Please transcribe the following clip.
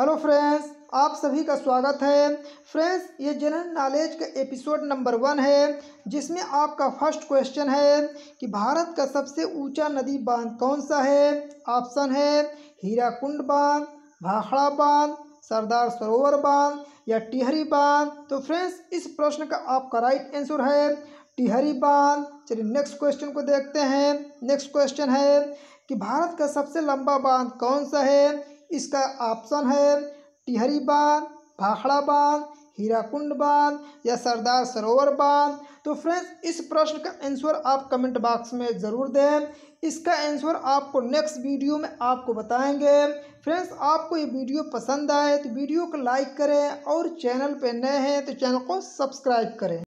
hello friends आप सभी का स्वागत है फ्रेंड्स ये जनरल नॉलेज का एपिसोड नंबर वन है जिसमें आपका फर्स्ट क्वेश्चन है कि भारत का सबसे ऊंचा नदी बांध कौन सा है ऑप्शन है हीराकुंड बांध भाखड़ा बांध सरदार सरोवर बांध या टिहरी बांध तो फ्रेंड्स इस प्रश्न का आपका राइट आंसर है टिहरी बांध चलिए नेक्स्ट क्वेश्चन को देखते हैं नेक्स्ट क्वेश्चन है कि भारत का सबसे लंबा बांध कौन सा है इसका ऑप्शन है टिहरी बांध भाखड़ा बांध हीराकुंड बांध या सरदार सरोवर बांध तो फ्रेंड्स इस प्रश्न का आंसर आप कमेंट बॉक्स में ज़रूर दें इसका आंसर आपको नेक्स्ट वीडियो में आपको बताएंगे फ्रेंड्स आपको ये वीडियो पसंद आए तो वीडियो को लाइक करें और चैनल पर नए हैं तो चैनल को सब्सक्राइब करें